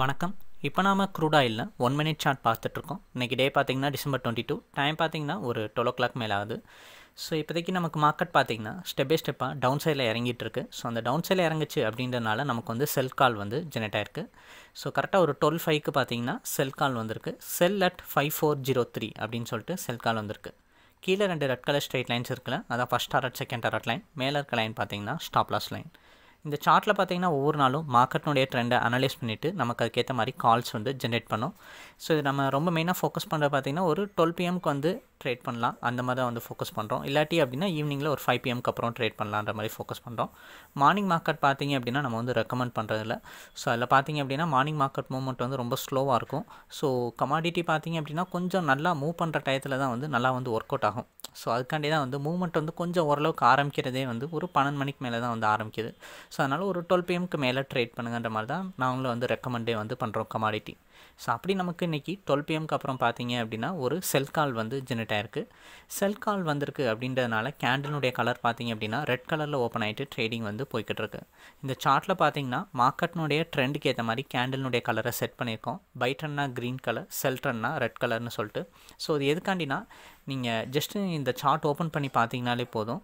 வணக்கம் இப்போ நாம் க்ரூடாயில் ஒன் மினிட் சார்ட் பார்த்துட்ருக்கோம் இன்றைக்கி டே பார்த்திங்கன்னா டிசம்பர் டுவெண்ட்டி டூ டைம் பார்த்திங்கன்னா ஒரு டுவெல் ஓ கிளாக் மேலே ஆகுது ஸோ இப்போதைக்கு நமக்கு மார்க்கெட் பார்த்திங்கன்னா ஸ்டெப் பை ஸ்டெப்பாக டவுன் சைடில் இருக்கு ஸோ அந்த டவுன் சைடில் இறங்குச்சு அப்படின்றனால நமக்கு வந்து செல் கால் வந்து ஜெனரேட் ஆயிருக்கு ஸோ கரெக்டாக ஒரு டுவெல் ஃபைவ்க்கு பார்த்திங்கன்னா செல் கால் வந்திருக்கு sell at five four zero three அப்படின்னு சொல்லிட்டு செல் கால் வந்திருக்கு கீழே ரெண்டு ரெட் கலர் ஸ்ட்ரைட் லைன்ஸ் இருக்குல்ல அதான் ஃபஸ்ட் ஆர்ட் செகண்ட் ஆர்ட் லைன் மேலே இருக்க லைன் பார்த்திங்கன்னா ஸ்டாப் லாஸ் லைன் இந்த சார்ட்டில் பார்த்தீங்கன்னா ஒவ்வொரு நாளும் மார்க்கெட்னுடைய ட்ரெண்டை அனலைஸ் பண்ணிவிட்டு நமக்கு அதுக்கேற்ற மாதிரி கால்ஸ் வந்து ஜென்ரேட் பண்ணோம் ஸோ இது நம்ம ரொம்ப மெயினாக ஃபோக்கஸ் பண்ணுறது பார்த்திங்கன்னா ஒரு டுவெல் பிஎம்க்கு வந்து ட்ரேட் பண்ணலாம் அந்த மாதிரி தான் வந்து ஃபோக்கஸ் பண்ணுறோம் இல்லாட்டி அப்படின்னா ஈவினிங்கில் ஒரு ஃபைவ் பிஎம்க்கு அப்புறம் ட்ரேட் பண்ணலான்ற மாதிரி ஃபோக்கஸ் பண்ணுறோம் மார்னிங் மார்க்கெட் பார்த்திங்க அப்படின்னா நம்ம வந்து ரெக்கமெண்ட் பண்ணுறதில்ல ஸோ அதில் பார்த்திங்க அப்படின்னா மார்னிங் மார்க்கெட் மூவ்மெண்ட் வந்து ரொம்ப ஸ்லோவாக இருக்கும் ஸோ கமாடிட்டி பார்த்திங்க அப்படின்னா கொஞ்சம் நல்லா மூவ் பண்ணுற டயத்தில் தான் வந்து நல்லா வந்து ஒர்க் அவுட் ஆகும் ஸோ அதுக்காண்டி தான் வந்து மூவ்மெண்ட் வந்து கொஞ்சம் ஓரளவுக்கு ஆரம்பிக்கிறதே வந்து ஒரு பன்னெண்டு மணிக்கு மேலே தான் வந்து ஆரம்பிக்குது ஸோ அதனால் ஒரு டுவெல் பிஎம்க்கு மேலே ட்ரேட் பண்ணுங்கன்ற மாதிரி தான் நாங்களும் வந்து ரெக்கமெண்டே வந்து பண்ணுறோம் கமாடிட்டி ஸோ அப்படி நமக்கு இன்றைக்கி டுவெல் பிஎம்க்கு அப்புறம் பார்த்தீங்க அப்படின்னா ஒரு செல் கால் வந்து ஜெனரேட் ஆயிருக்கு செல் கால் வந்திருக்கு அப்படின்றதுனால கேண்டலுடைய கலர் பார்த்தீங்க அப்படின்னா ரெட் கலரில் ஓப்பன் ஆகிட்டு ட்ரேடிங் வந்து போய்கிட்டு இருக்கு இந்த சார்ட்டில் பார்த்தீங்கன்னா மார்க்கெட்னுடைய ட்ரெண்டுக்கு ஏற்ற மாதிரி கேண்டலுடைய கலரை செட் பண்ணியிருக்கோம் பைட் ரன்னா க்ரீன் கலர் செல் ரன்னா ரெட் கலர்னு சொல்லிட்டு ஸோ இது எதுக்காண்டினா நீங்கள் ஜஸ்ட்டு இந்த சார்ட் ஓப்பன் பண்ணி பார்த்தீங்கனாலே போதும்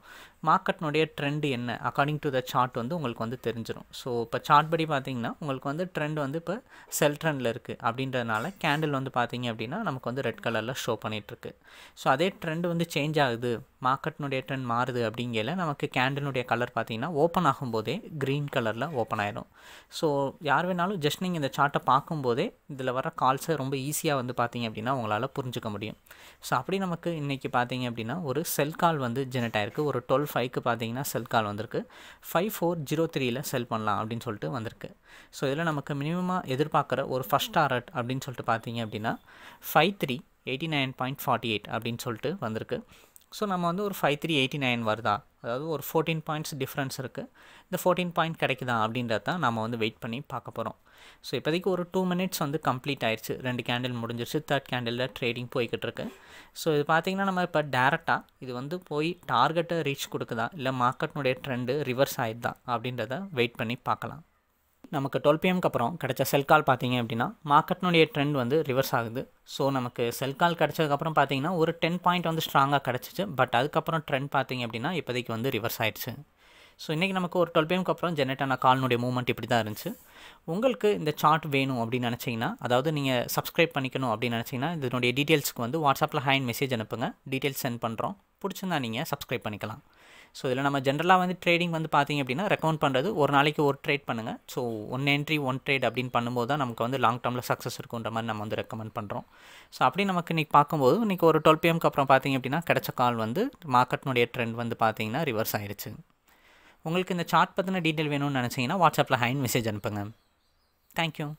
மார்க்கெட்னுடைய ட்ரெண்டு என்ன அக்கார்டிங் டு த சார்ட் வந்து உங்களுக்கு வந்து தெரிஞ்சிடும் ஸோ இப்போ சார்ட் படி பார்த்தீங்கன்னா உங்களுக்கு வந்து ட்ரெண்ட் வந்து இப்போ செல் ட்ரெண்டில் இருக்குது அப்படின்றதுனால கேண்டில் வந்து பார்த்தீங்க அப்படின்னா நமக்கு வந்து ரெட் கலரில் ஷோ பண்ணிகிட்ருக்கு ஸோ அதே ட்ரெண்ட் வந்து சேஞ்ச் ஆகுது மார்க்கெட்னுடைய ட்ரெண்ட் மாறுது அப்படிங்கல நமக்கு கேண்டலுடைய கலர் பார்த்திங்கன்னா ஓப்பன் ஆகும்போதே க்ரீன் கலரில் ஓப்பன் ஆயிடும் ஸோ யார் வேணாலும் ஜஸ்ட் நீங்கள் இந்த சார்ட்டை பார்க்கும்போதே இதில் வர கால்ஸை ரொம்ப ஈஸியாக வந்து பார்த்திங்க அப்படின்னா உங்களால் புரிஞ்சுக்க முடியும் ஸோ அப்படி நமக்கு இன்றைக்கி பார்த்திங்க அப்படின்னா ஒரு செல் கால் வந்து ஜெனரேட் ஆயிருக்கு ஒரு டுவெல் ஃபைவ்க்கு பார்த்தீங்கன்னா செல் கால் வந்திருக்கு ஃபைவ் ஃபோர் ஜீரோ த்ரீயில் செல் பண்ணலாம் அப்படின்னு சொல்லிட்டு வந்திருக்கு ஸோ இதில் நமக்கு மினிமமாக எதிர்பார்க்குற ஒரு ஃபஸ்ட் டாரட் அப்படின்னு சொல்லிட்டு பார்த்தீங்க அப்படின்னா five three eighty nine point forty eight அப்படின்னு சொல்லிட்டு வந்திருக்கு ஸோ நம்ம வந்து ஒரு ஃபைவ் த்ரீ எயிட்டி நைன் வருதா அதாவது ஒரு ஃபோர்டீன் பாயிண்ட்ஸ் டிஃப்ரென்ஸ் இருக்குது இந்த ஃபோர்டீன் பாயிண்ட் கிடைக்குதா அப்படின்றத தான் நம்ம வந்து வெயிட் பண்ணி பார்க்க போகிறோம் ஸோ இப்போதைக்கு ஒரு டூ மினிட்ஸ் வந்து கம்ப்ளீட் ஆயிடுச்சு ரெண்டு கேண்டில் முடிஞ்சிருச்சு தேர்ட் கேண்டிலில் ட்ரேடிங் போய்கிட்டு இருக்கு ஸோ இது பார்த்திங்கன்னா நம்ம இப்போ டேரெக்டாக இது வந்து போய் டார்கெட்டை ரீச் கொடுக்குதா இல்லை மார்க்கெட்னுடைய ட்ரெண்டு ரிவர்ஸ் ஆயிடுதா அப்படின்றத வெயிட் பண்ணி பார்க்கலாம் நமக்கு டுவெல் பிஎம்க்கு அப்புறம் கிடச்ச செல் கால் பார்த்தீங்க அப்படின்னா மார்க்கெட்னுடைய ட்ரெண்ட் வந்து ரிவர்ஸ் ஆகுது ஸோ நமக்கு செல் கால் கிடச்சதுக்கப்புறம் பார்த்தீங்கன்னா ஒரு டென் பாயிண்ட் வந்து ஸ்ட்ராங்காக கிடச்சிச்சு பட் அதுக்கப்புறம் ட்ரெண்ட் பார்த்தீங்க அப்படின்னா இப்போதைக்கு வந்து ரிவர்ஸ் ஆகிடுச்சு ஸோ இன்றைக்கி நமக்கு ஒரு டுவெல் பிஎம்க்கு அப்புறம் ஜென்ரேட்டான கால்னுடைய மூவ்மெண்ட் இப்படி தான் இருந்துச்சு உங்களுக்கு இந்த சார்ட் வேணும் அப்படின்னு நினச்சிங்கன்னா அதாவது நீங்கள் சப்ஸ்கிரைப் பண்ணிக்கணும் அப்படின்னு நினச்சிங்கன்னா இதனுடைய டீட்டெயில்ஸ்க்கு வந்து வாட்ஸ்அப்பில் ஹேண்ட் மெசேஜ் அனுப்புங்க டீட்டெயில்ஸ் சென்ட் பண்ணுறோம் பிடிச்சிருந்தா நீங்கள் சப்ஸ்கிரைப் பண்ணிக்கலாம் ஸோ இதில் நம்ம ஜென்ரலாக வந்து ட்ரேடிங் வந்து பார்த்திங்க அப்படின்னா ரெக்கமெண்ட் பண்ணுறது ஒரு நாளைக்கு ஒரு ட்ரேட் பண்ணுங்கள் so one entry one trade அப்படின்னு பண்ணும்போது தான் நமக்கு வந்து லாங் டேர்மில் சக்ஸஸ் இருக்குன்ற மாதிரி நம்ம வந்து ரெக்கமெண்ட் பண்ணுறோம் ஸோ அப்படி நமக்கு இன்றைக்கி பார்க்கும்போது இன்றைக்கி ஒரு டுவெல் பிஎம்க்கு அப்புறம் பார்த்திங்க அப்படின்னா கிடச்ச கால் வந்து மார்க்கெட்னுடைய ட்ரெண்ட் வந்து பார்த்திங்கன்னா ரிவர்ஸ் ஆயிடுச்சு உங்களுக்கு இந்த சார்ட் பற்றின டீட்டெயில் வேணும்னு நினச்சிங்கன்னா வாட்ஸ்அப்பில் ஹைன் மெசேஜ் அனுப்புங்க தேங்க்யூ